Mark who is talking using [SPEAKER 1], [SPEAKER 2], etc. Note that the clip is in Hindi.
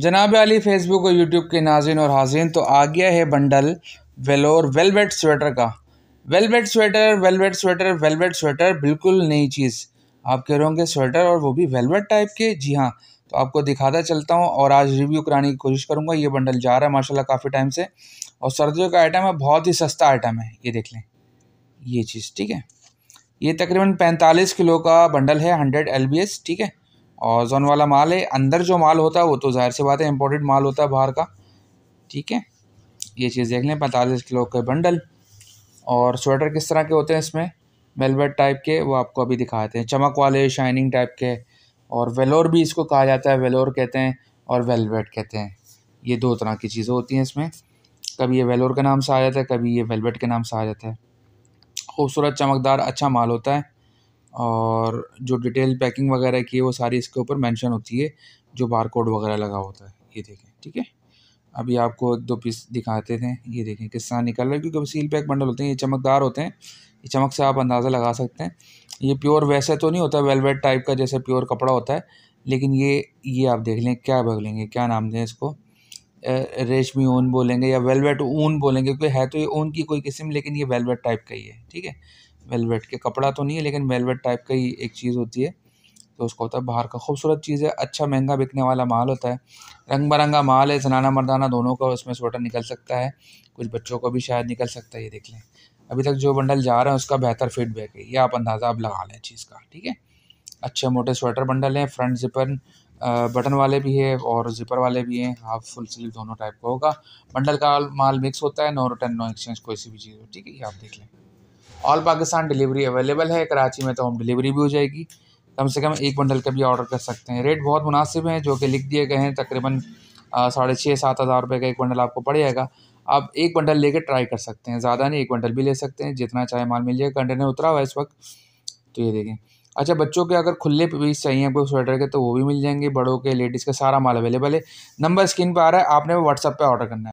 [SPEAKER 1] जनाब अली फेसबुक और यूट्यूब के नाजिन और हाजिन तो आ गया है बंडल वेलोर वेलवेट स्वेटर का velvet sweater velvet sweater velvet sweater बिल्कुल नई चीज़ आप कह रहे होंगे स्वेटर और वो भी वेलवेट टाइप के जी हाँ तो आपको दिखाता चलता हूँ और आज रिव्यू कराने की कोशिश करूँगा ये बंडल जा रहा है माशाल्लाह काफ़ी टाइम से और सर्दियों का आइटम है बहुत ही सस्ता आइटम है ये देख लें ये चीज़ ठीक है ये तकरीबन पैंतालीस किलो का बंडल है हंड्रेड एल ठीक है और जोन वाला माल है अंदर जो माल होता है वो तो जाहिर सी बात है इम्पोर्टेड माल होता है बाहर का ठीक है ये चीज़ देख लें पैंतालीस किलो के बंडल और स्वेटर किस तरह के होते हैं इसमें वेलवेट टाइप के वो आपको अभी दिखाते हैं चमक वाले शाइनिंग टाइप के और वेलोर भी इसको कहा जाता है वेलोर कहते हैं और वेलवेट कहते हैं ये दो तरह की चीज़ें होती हैं इसमें कभी ये वेलोर के नाम से आ जाता है कभी ये वेलवेट के नाम से आ जाता है खूबसूरत चमकदार अच्छा माल होता है और जो डिटेल पैकिंग वगैरह की है वो सारी इसके ऊपर मेंशन होती है जो बार कोड वगैरह लगा होता है ये देखें ठीक है अभी आपको दो पीस दिखाते थे ये देखें किस तरह निकल रहा है क्योंकि सील पैक बंडल होते हैं ये चमकदार होते हैं ये चमक से आप अंदाज़ा लगा सकते हैं ये प्योर वैसे तो नहीं होता वेलवेट टाइप का जैसे प्योर कपड़ा होता है लेकिन ये ये आप देख लें क्या भग लेंगे क्या नाम दें इसको रेशमी ऊन बोलेंगे या वेलवेट ऊन बोलेंगे क्योंकि है तो ये ऊन की कोई किस्म लेकिन ये वेलवेट टाइप का ही है ठीक है वेलवेट के कपड़ा तो नहीं है लेकिन वेलवेट टाइप का ही एक चीज़ होती है तो उसको होता है बाहर का खूबसूरत चीज़ है अच्छा महंगा बिकने वाला माल होता है रंग बरंगा माल है जनाना मर्दाना दोनों का उसमें स्वेटर निकल सकता है कुछ बच्चों को भी शायद निकल सकता है ये देख लें अभी तक जो बंडल जा रहा है उसका बेहतर फीडबैक है ये आप अंदाज़ा आप लगा लें चीज़ का ठीक है अच्छे मोटे स्वेटर बंडल हैं फ्रंट जिपर बटन वाले भी है और जिपर वाले भी हैं हाफ फुल स्लीव दोनों टाइप का होगा बंडल का माल मिक्स होता है नो रिटर्न नो एक्सचेंज कोई सी भी चीज़ हो ठीक है ये आप देख लें ऑल पाकिस्तान डिलीवरी अवेलेबल है कराची में तो होम डिलीवरी भी हो जाएगी कम से कम एक बंडल का भी ऑर्डर कर सकते हैं रेट बहुत मुनासिब हैं जो कि लिख दिए गए हैं तकरीबन साढ़े छः सात हज़ार रुपये का एक बंडल आपको पड़ जाएगा आप एक बंडल लेकर ट्राई कर सकते हैं ज़्यादा नहीं एक बंडल भी ले सकते हैं जितना चाहे माल मिल जाएगा कंटेनर उतरा हुआ इस वक्त तो ये देखें अच्छा बच्चों के अगर खुले पीस चाहिए कोई स्वेटर के तो वो भी मिल जाएंगे बड़ों के लेडीज़ का सारा माल अवेलेबल है नंबर स्क्रीन पर आ रहा है आपने वो व्हाट्सअप पर ऑर्डर करना है